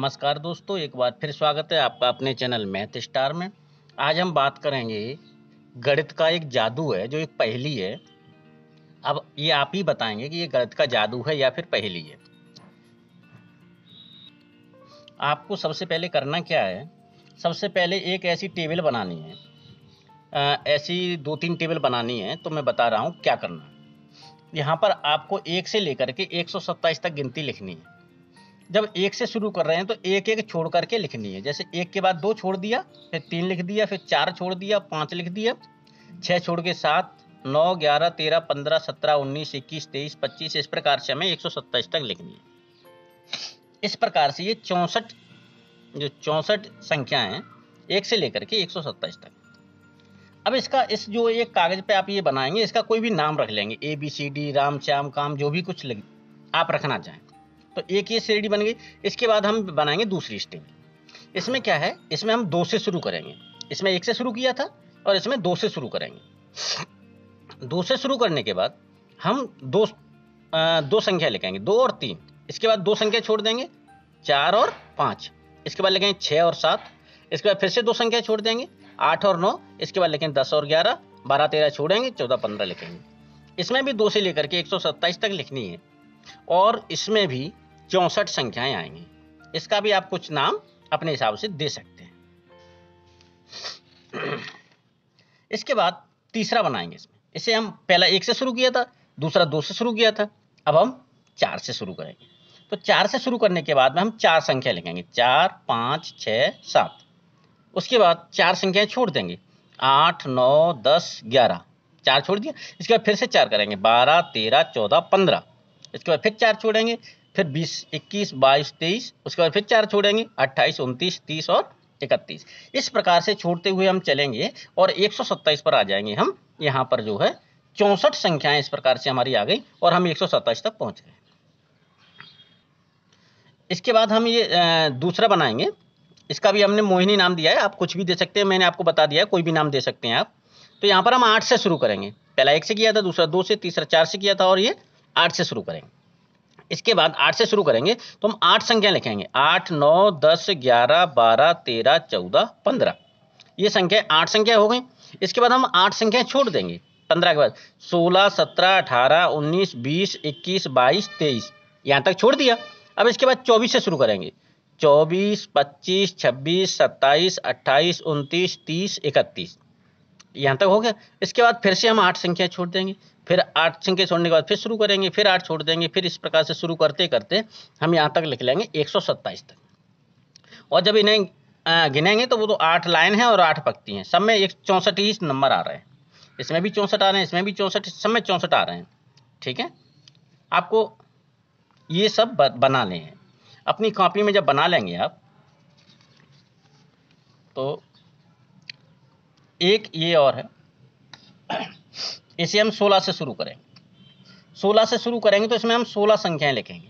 नमस्कार दोस्तों एक बार फिर स्वागत है आपका अपने चैनल मैथ स्टार में आज हम बात करेंगे गणित का एक जादू है जो एक पहेली है अब ये आप ही बताएंगे कि ये गणित का जादू है या फिर पहेली है आपको सबसे पहले करना क्या है सबसे पहले एक ऐसी टेबल बनानी है आ, ऐसी दो तीन टेबल बनानी है तो मैं बता रहा हूँ क्या करना यहाँ पर आपको एक से लेकर के एक तक गिनती लिखनी है जब एक से शुरू कर रहे हैं तो एक एक छोड़ करके लिखनी है जैसे एक के बाद दो छोड़ दिया फिर तीन लिख दिया फिर चार छोड़ दिया पाँच लिख दिया छः छोड़ के सात नौ ग्यारह तेरह पंद्रह सत्रह उन्नीस इक्कीस तेईस पच्चीस इस प्रकार से हमें एक सौ सत्ताईस तक लिखनी है इस प्रकार से ये चौंसठ जो चौंसठ संख्या हैं एक से लेकर के एक सौ सत्ताईस तक अब इसका इस जो एक कागज़ पे आप ये बनाएंगे इसका कोई भी नाम रख लेंगे A B C D Ram Shyam काम जो भी कुछ लग, आप रखना चाहें तो एक ये श्रेणी बन गई इसके बाद हम बनाएंगे दूसरी स्टेप इसमें क्या है इसमें हम दो से शुरू करेंगे इसमें एक से शुरू किया था और इसमें दो से शुरू करेंगे दो से शुरू करने के बाद हम दो आ, दो संख्या लिखेंगे दो और तीन इसके बाद दो संख्या छोड़ देंगे चार और पाँच इसके बाद लिखेंगे छः और सात इसके बाद फिर से दो संख्या छोड़ देंगे आठ और नौ इसके बाद लिखेंगे दस और ग्यारह बारह तेरह छोड़ेंगे चौदह पंद्रह लिखेंगे इसमें भी दो से लेकर के एक तक लिखनी है और इसमें भी चौसठ संख्याएं आएंगी इसका भी आप कुछ नाम अपने हिसाब से दे सकते हैं इसके बाद तीसरा बनाएंगे इसमें इसे हम पहला एक से शुरू किया था दूसरा दो से शुरू किया था अब हम चार से शुरू करेंगे तो चार से शुरू करने के बाद में हम चार संख्या लिखेंगे चार पाँच छ सात उसके बाद चार संख्याएं छोड़ देंगे आठ नौ दस ग्यारह चार छोड़ दिया इसके बाद फिर से चार करेंगे बारह तेरह चौदह पंद्रह इसके बाद फिर चार छोड़ेंगे फिर बीस इक्कीस बाईस तेईस उसके बाद फिर चार छोड़ेंगे अट्ठाईस उनतीस तीस और इकतीस इस प्रकार से छोड़ते हुए हम चलेंगे और एक सौ सत्ताईस पर आ जाएंगे हम यहाँ पर जो है चौंसठ संख्याएं इस प्रकार से हमारी आ गई और हम एक सौ सत्ताईस तक पहुँच गए इसके बाद हम ये दूसरा बनाएंगे इसका भी हमने मोहिनी नाम दिया है आप कुछ भी दे सकते हैं मैंने आपको बता दिया है कोई भी नाम दे सकते हैं आप तो यहाँ पर हम आठ से शुरू करेंगे पहला एक से किया था दूसरा दो से तीसरा चार से किया था और ये आठ से शुरू करेंगे इसके बाद आठ से शुरू करेंगे तो हम आठ संख्या लिखेंगे आठ नौ दस ग्यारह बारह तेरह चौदह पंद्रह ये संख्या आठ संख्या हो गई इसके बाद हम आठ संख्या छोड़ देंगे पंद्रह के बाद सोलह सत्रह अठारह उन्नीस बीस इक्कीस बाईस तेईस यहाँ तक छोड़ दिया अब इसके बाद चौबीस से शुरू करेंगे चौबीस पच्चीस छब्बीस सत्ताईस अट्ठाईस उनतीस तीस इकतीस यहाँ तक हो गया इसके बाद फिर से हम आठ संख्या छोड़ देंगे फिर आठ संख्या छोड़ने के बाद फिर शुरू करेंगे फिर आठ छोड़ देंगे फिर इस प्रकार से शुरू करते करते हम यहाँ तक लिख लेंगे एक तक और जब इन्हें गिनेंगे तो वो तो आठ लाइन है और आठ पक्ति हैं सब में एक चौंसठ ही नंबर आ रहे हैं इसमें भी चौंसठ आ रहे हैं इसमें भी चौंसठ सब में चौंसठ आ रहे हैं ठीक है आपको ये सब बना लें अपनी कॉपी में जब बना लेंगे आप तो एक ये और है इसे हम 16 से शुरू करेंगे 16 से शुरू करेंगे तो इसमें हम 16 संख्याएं लिखेंगे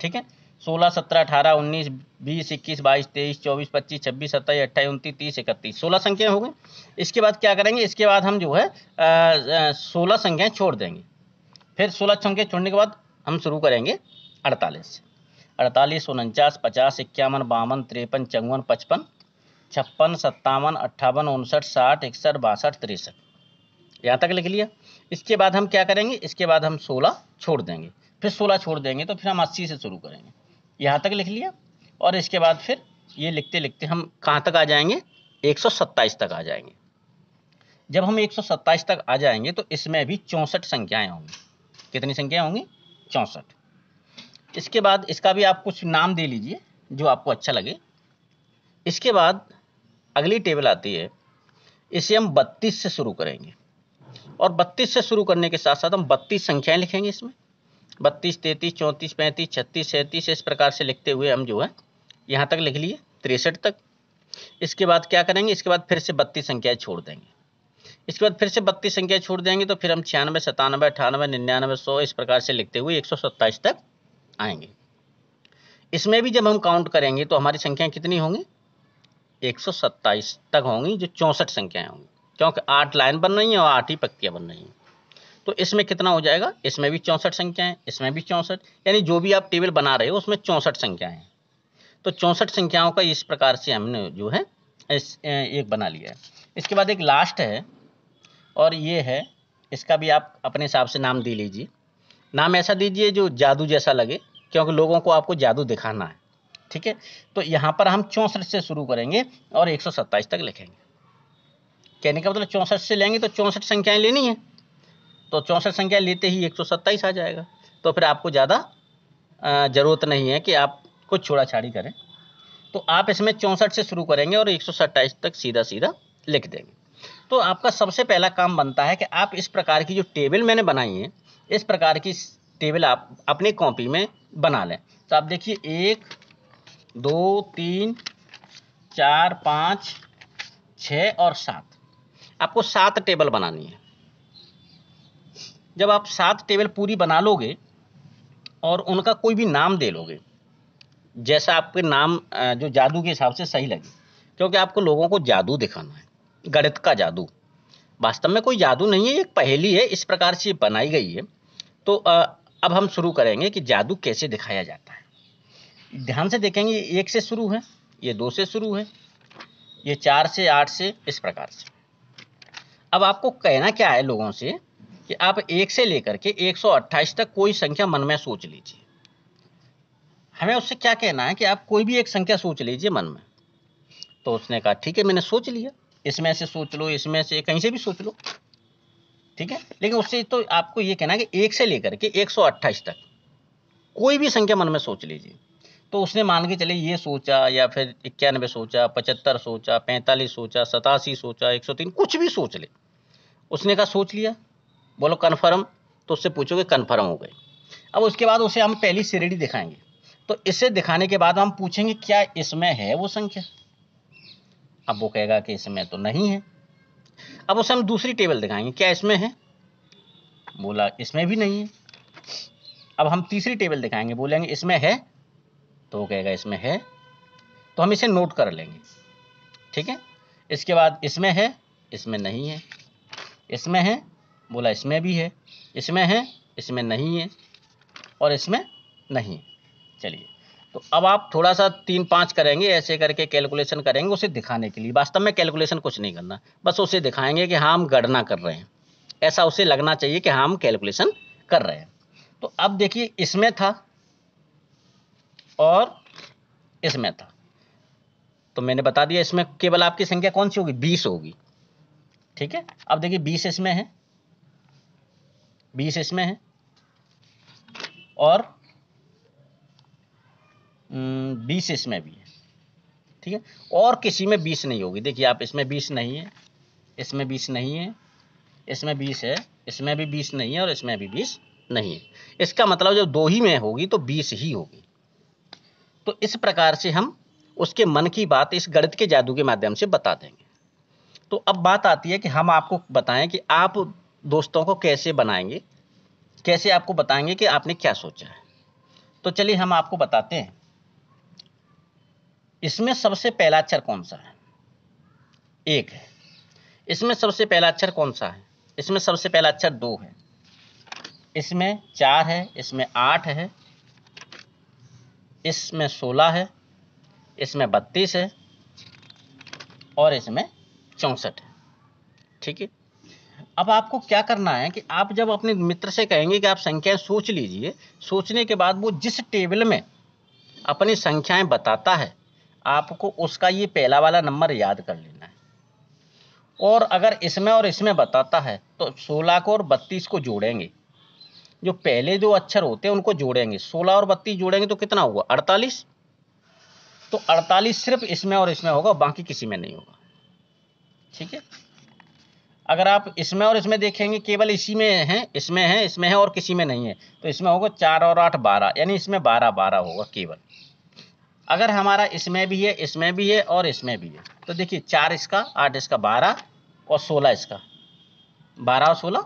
ठीक है 16, 17, 18, 19, 20, 21, 22, 23, 24, 25, 26, 27, 28, 29, 30, 31, 16 संख्याएं हो गई इसके बाद क्या करेंगे इसके बाद हम जो है सोलह संख्याएं छोड़ देंगे फिर सोलह संख्या छोड़ने के बाद हम शुरू करेंगे अड़तालीस अड़तालीस उनचास पचास इक्यावन बावन तिरपन चौवन पचपन छप्पन सत्तावन अट्ठावन उनसठ साठ इकसठ बासठ तिरसठ यहाँ तक लिख लिया इसके बाद हम क्या करेंगे इसके बाद हम सोलह छोड़ देंगे फिर सोलह छोड़ देंगे तो फिर हम अस्सी से शुरू करेंगे यहाँ तक लिख लिया और इसके बाद फिर ये लिखते लिखते हम कहाँ तक आ जाएंगे एक तक आ जाएंगे जब हम एक तक आ जाएंगे तो इसमें भी चौंसठ संख्याएँ होंगी कितनी संख्याएँ होंगी चौंसठ इसके बाद इसका भी आप कुछ नाम दे लीजिए जो आपको अच्छा लगे इसके बाद अगली टेबल आती है इसे हम बत्तीस से शुरू करेंगे और बत्तीस से शुरू करने के साथ साथ हम बत्तीस संख्याएँ लिखेंगे इसमें बत्तीस तैंतीस चौंतीस पैंतीस छत्तीस सैंतीस इस प्रकार से लिखते हुए हम जो है यहाँ तक लिख लिए तिरसठ तक इसके बाद क्या करेंगे इसके बाद फिर से बत्तीस संख्याएँ छोड़ देंगे इसके बाद फिर से बत्तीस संख्या छोड़ देंगे तो फिर हम छियानवे सतानवे अठानवे निन्यानवे सौ इस प्रकार से लिखते हुए एक सौ सत्ताईस तक आएंगे इसमें भी जब हम काउंट करेंगे तो हमारी संख्या कितनी होंगी एक सौ सत्ताईस तक होंगी जो चौंसठ संख्याएं होंगी क्योंकि आठ लाइन बन रही हैं और आठ ही पक्तियाँ बन रही हैं तो इसमें कितना हो जाएगा इसमें भी चौंसठ संख्याएं इसमें भी चौंसठ यानी जो भी आप टेबल बना रहे हो उसमें चौंसठ संख्याएं हैं तो चौंसठ संख्याओं का इस प्रकार से हमने जो है इस एक बना लिया है इसके बाद एक लास्ट है और ये है इसका भी आप अपने हिसाब से नाम दे लीजिए नाम ऐसा दीजिए जो जादू जैसा लगे क्योंकि लोगों को आपको जादू दिखाना है ठीक है तो यहाँ पर हम चौंसठ से शुरू करेंगे और एक तक लिखेंगे कहने का मतलब चौंसठ से लेंगे तो चौंसठ संख्याएँ लेनी है तो चौंसठ संख्या लेते ही एक आ जाएगा तो फिर आपको ज़्यादा ज़रूरत नहीं है कि आप कुछ छोड़ा छाड़ी करें तो आप इसमें चौंसठ से शुरू करेंगे और एक तक सीधा सीधा लिख देंगे तो आपका सबसे पहला काम बनता है कि आप इस प्रकार की जो टेबल मैंने बनाई है इस प्रकार की टेबल आप अपनी कॉपी में बना लें तो आप देखिए एक दो तीन चार पाँच छ और सात आपको सात टेबल बनानी है जब आप सात टेबल पूरी बना लोगे और उनका कोई भी नाम दे लोगे जैसा आपके नाम जो जादू के हिसाब से सही लगे क्योंकि आपको लोगों को जादू दिखाना है गणित का जादू वास्तव में कोई जादू नहीं है एक पहेली है इस प्रकार से बनाई गई है तो अब हम शुरू करेंगे कि जादू कैसे दिखाया जाता है ध्यान से देखेंगे एक से शुरू है ये दो से शुरू है ये चार से आठ से इस प्रकार से अब आपको कहना क्या है लोगों से कि आप एक से लेकर के 128 तक कोई संख्या मन में सोच लीजिए हमें उससे क्या कहना है कि आप कोई भी एक संख्या सोच लीजिए मन में तो उसने कहा ठीक है मैंने सोच लिया इसमें से सोच लो इसमें से कहीं से भी सोच लो ठीक है लेकिन उससे तो आपको ये कहना है कि एक से लेकर के 128 तक कोई भी संख्या मन में सोच लीजिए तो उसने मान के चले ये सोचा या फिर इक्यानवे सोचा पचहत्तर सोचा पैंतालीस सोचा सतासी सोचा एक सौ तीन कुछ भी सोच ले उसने कहा सोच लिया बोलो कन्फर्म तो उससे पूछोगे कन्फर्म हो गए अब उसके बाद उसे हम पहली सीरीडी दिखाएंगे तो इसे दिखाने के बाद हम पूछेंगे क्या इसमें है वो संख्या अब वो कहेगा कि इसमें तो नहीं है अब उसे हम दूसरी टेबल दिखाएंगे क्या इसमें है बोला इसमें भी नहीं है अब हम तीसरी टेबल दिखाएंगे बोलेंगे इसमें है तो वो कहेगा इसमें है तो हम इसे नोट कर लेंगे ठीक है इसके बाद इसमें है इसमें नहीं है इसमें है बोला इसमें भी है इसमें है इसमें नहीं है और इसमें नहीं चलिए तो अब आप थोड़ा सा तीन पाँच करेंगे ऐसे करके कैलकुलेशन करेंगे उसे दिखाने के लिए वास्तव में कैलकुलेशन कुछ नहीं करना बस उसे दिखाएंगे कि हाँ हम गणना कर रहे हैं ऐसा उसे लगना चाहिए कि हाँ हम कैलकुलेशन कर रहे हैं तो अब देखिए इसमें था और इसमें था तो मैंने बता दिया इसमें केवल आपकी संख्या कौन सी होगी बीस होगी ठीक है अब देखिए बीस इसमें है बीस इसमें है और बीस इसमें भी है ठीक है और किसी में बीस नहीं होगी देखिए आप इसमें बीस नहीं है इसमें बीस नहीं है इसमें बीस है इसमें भी बीस नहीं है और इसमें भी बीस नहीं है इसका मतलब जब दो ही में होगी तो बीस ही होगी तो इस प्रकार से हम उसके मन की बात इस गणित के जादू के माध्यम से बता देंगे तो अब बात आती है कि हम आपको बताएं कि आप दोस्तों को कैसे बनाएंगे कैसे आपको बताएंगे कि आपने क्या सोचा है तो चलिए हम आपको बताते हैं इसमें सबसे पहला अक्षर कौन सा है एक है इसमें सबसे पहला अक्षर कौन सा है इसमें सबसे पहला अक्षर दो है इसमें चार है इसमें आठ है इसमें सोलह है इसमें बत्तीस है और इसमें चौंसठ है ठीक है अब आपको क्या करना है कि आप जब अपने मित्र से कहेंगे कि आप संख्याएं सोच लीजिए सोचने के बाद वो जिस टेबल में अपनी संख्याएं बताता है आपको उसका ये पहला वाला नंबर याद कर लेना है और अगर इसमें और इसमें बताता है तो 16 को और 32 को जोड़ेंगे जो पहले जो अक्षर होते हैं उनको जोड़ेंगे सोलह और बत्तीस जोड़ेंगे तो कितना होगा अड़तालीस तो अड़तालीस सिर्फ इसमें और इसमें होगा बाकी किसी में नहीं होगा ठीक है अगर आप इसमें और इसमें देखेंगे केवल इसी में है इसमें है इसमें है और किसी में नहीं है तो इसमें होगा चार और आठ बारह यानी इसमें बारह बारह होगा केवल अगर हमारा इसमें भी है इसमें भी है और इसमें भी है तो देखिए चार इसका आठ इसका बारह और सोलह इसका बारह और सोलह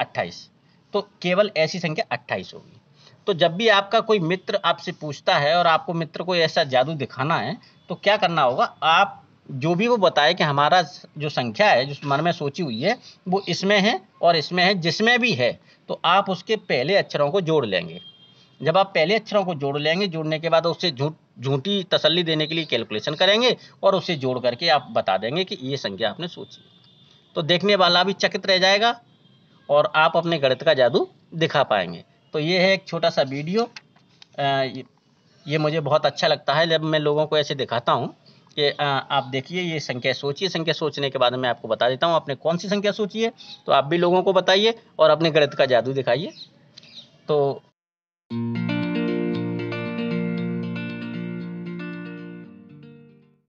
अट्ठाईस तो केवल ऐसी संख्या अट्ठाईस होगी तो जब भी आपका कोई मित्र आपसे पूछता है और आपको मित्र को ऐसा जादू दिखाना है तो क्या करना होगा आप जो भी वो बताए कि हमारा जो संख्या है जो मन में सोची हुई है वो इसमें है और इसमें है जिसमें भी है तो आप उसके पहले अक्षरों को जोड़ लेंगे जब आप पहले अक्षरों को जोड़ लेंगे जोड़ने के बाद उससे झूठ झूठी तसल्ली देने के लिए कैलकुलेशन करेंगे और उसे जोड़ करके आप बता देंगे कि ये संख्या आपने सोची तो देखने वाला भी चकित रह जाएगा और आप अपने गणित का जादू दिखा पाएंगे तो ये है एक छोटा सा वीडियो ये मुझे बहुत अच्छा लगता है जब मैं लोगों को ऐसे दिखाता हूँ कि आप देखिए ये संख्या सोचिए संख्या सोचने के बाद मैं आपको बता देता हूँ आपने कौन सी संख्या सोची है तो आप भी लोगों को बताइए और अपने गणित का जादू दिखाइए तो